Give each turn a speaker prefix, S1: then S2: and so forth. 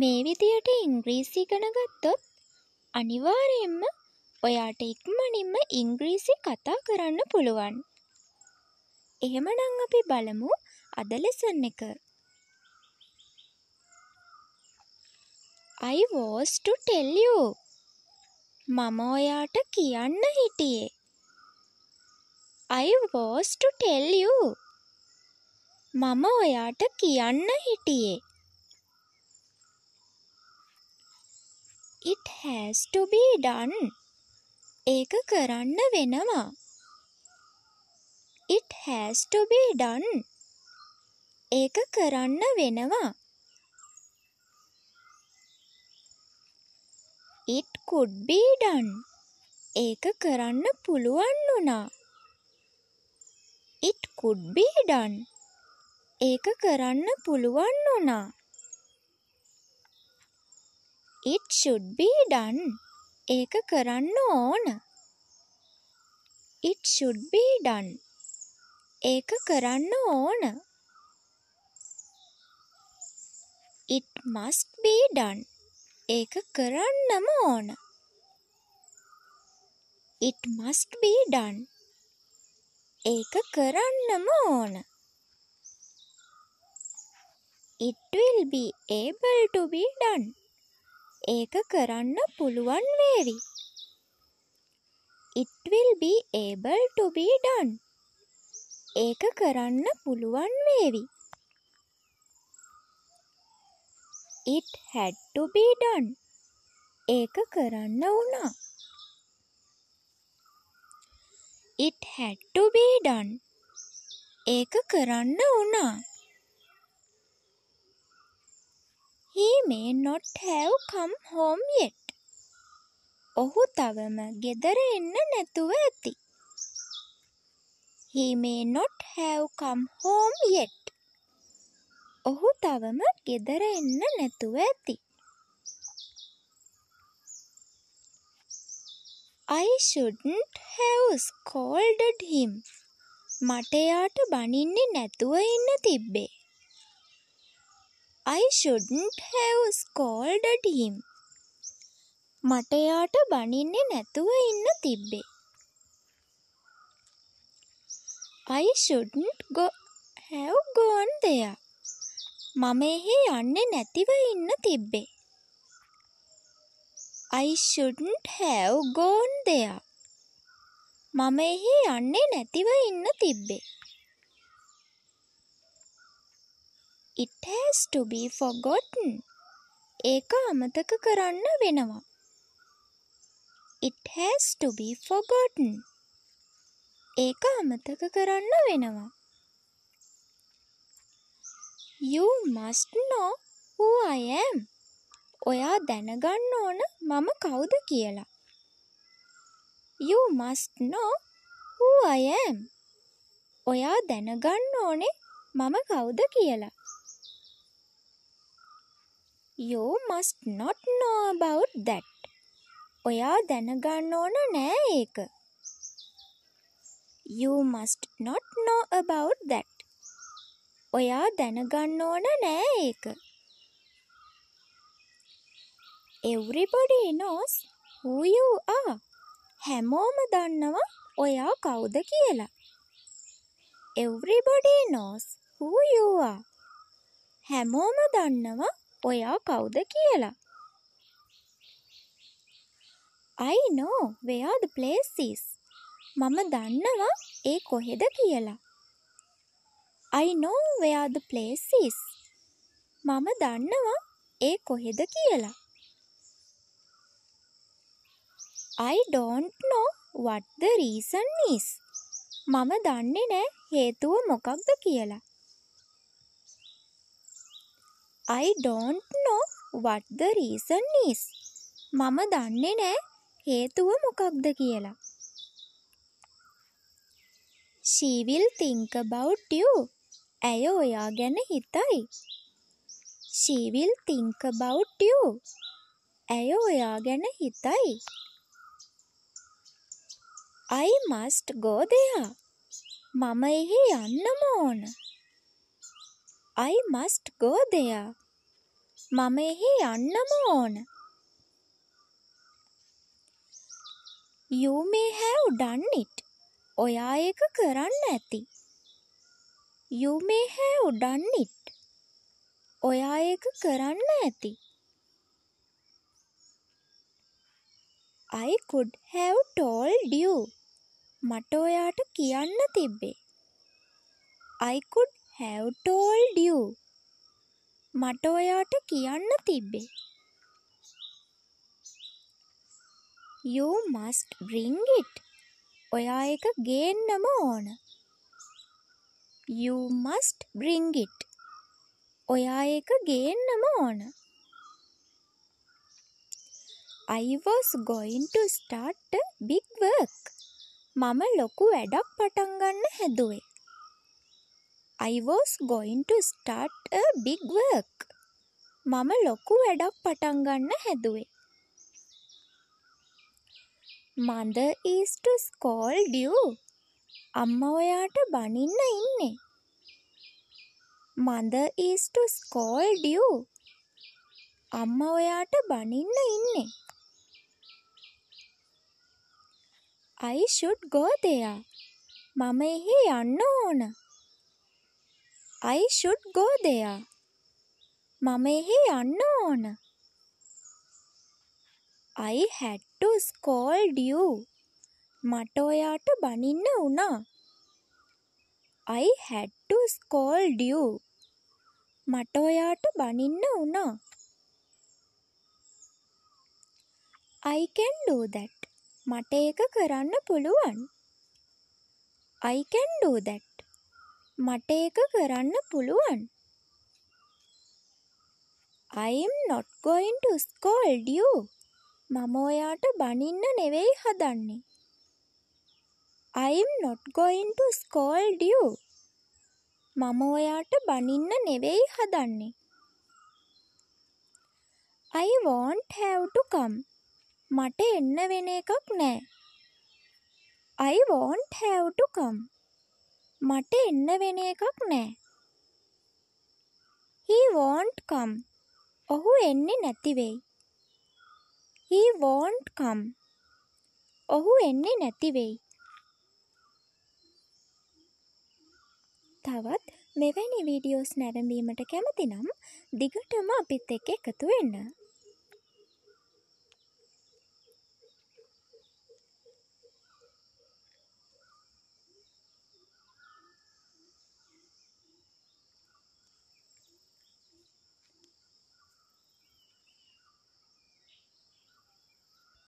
S1: මේ විදියට ඉංග්‍රීසි ගණගත්තොත් අනිවාරයෙන්ම ඔයාට ඉක්මනින්ම ඉංග්‍රීසි කතා කරන්න පුළුවන්. එහෙමනං අපි බලමු අද ලෙසන් එක. I was to tell you. මම ඔයාට කියන්න හිටියේ. I was to tell you. මම ඔයාට කියන්න හිටියේ. It has to be done. ඒක කරන්න වෙනවා. It has to be done. ඒක කරන්න වෙනවා. It could be done. ඒක කරන්න පුළුවන් වුණා. It could be done. ඒක කරන්න පුළුවන් වුණා. It should be done. ඒක කරන්න ඕන. It should be done. ඒක කරන්න ඕන. It must be done. ඒක කරන්නම ඕන. It must be done. ඒක කරන්නම ඕන. It will be able to be done. ඒක කරන්න පුළුවන් වේවි. It will be able to be done. ඒක කරන්න පුළුවන් වේවි. It had to be done. ඒක කරන්න වුණා. It had to be done. ඒක කරන්න වුණා. he may not have come home yet. ඔහු තවම ගෙදර එන්න නැතුව ඇති. He may not have come home yet. ඔහු තවම ගෙදර එන්න නැතුව ඇති. I shouldn't have scolded him. මට එයාට බනින්නේ නැතුව ඉන්න තිබ්බේ. I shouldn't have scolded him. මට එයාට බනින්නේ නැතුව ඉන්න තිබ්බේ. I shouldn't go have gone there. මම එහි යන්නේ නැතිව ඉන්න තිබ්බේ. I shouldn't have gone there. මම එහි යන්නේ නැතිව ඉන්න තිබ්බේ. it has to be forgotten. ඒක අමතක කරන්න වෙනවා. it has to be forgotten. ඒක අමතක කරන්න වෙනවා. You must know who I am. ඔයා දැනගන්න ඕන මම කවුද කියලා. You must know who I am. ඔයා දැනගන්න ඕනේ මම කවුද කියලා. You must not know about that. ඔයා දැනගන්න ඕන නෑ ඒක. You must not know about that. ඔයා දැනගන්න ඕන නෑ ඒක. Everybody knows who you are. හැමෝම දන්නවා ඔයා කවුද කියලා. Everybody knows who you are. හැමෝම දන්නවා ඔයා කවුද කියලා. I know where the place is. මම දන්නවා ඒ කොහෙද කියලා. I know where the place is. මම දන්නවා ඒ කොහෙද කියලා. I don't know what the reason is. මම දන්නේ නෑ හේතුව මොකක්ද කියලා. I don't know what the reason is. මම දන්නේ නෑ හේතුව මොකක්ද කියලා. She will think about you. ඇය ඔයා ගැන හිතයි. She will think about you. ඇය ඔයා ගැන හිතයි. I must go there. මම එහි යන්නම ඕන. I must go there. මම එහි යන්නම ඕන. You may have done it. ඔයා ඒක කරන්න ඇති. You may have done it. ඔයා ඒක කරන්න ඇති. I could have told you. මට ඔයාට කියන්න තිබ්බේ. I could have told you. මට ඔයාට කියන්න තිබ්බේ. You must bring it. ඔයා එක ගේන්නම ඕන. You must bring it. ඔයා එක ගේන්නම ඕන. I was going to start a big work. මම ලොකු වැඩක් පටන් ගන්න හැදුවේ. I was going to start a big work. මම ලොකු වැඩක් පටන් ගන්න හැදුවේ. Mother is to scold you. අම්මා ඔයාට බනින්න ඉන්නේ. Mother is to scold you. අම්මා ඔයාට බනින්න ඉන්නේ. I should go there. මම එහි යන්න ඕන. I should go there. මම එහි යන්න ඕන. I had to scold you. මට ඔයාට බනින්න වුණා. I had to scold you. මට ඔයාට බනින්න වුණා. I can do that. මට ඒක කරන්න පුළුවන්. I can do that. මට ඒක කරන්න පුළුවන්. I'm not going to scold you. මම ඔයාට බනින්න නෙවෙයි හදන්නේ. I'm not going to scold you. මම ඔයාට බනින්න නෙවෙයි හදන්නේ. I won't have to come. මට එන්න වෙන එකක් නෑ. I won't have to come. මට එන්න වෙන එකක් නෑ. He won't come. ඔහු එන්නේ නැති වෙයි. He won't come. ඔහු එන්නේ නැති වෙයි. තවත් මෙවැනි වීඩියෝස් නැරඹීමට කැමතිනම් දිගටම අපිත් එක්ක එකතු වෙන්න.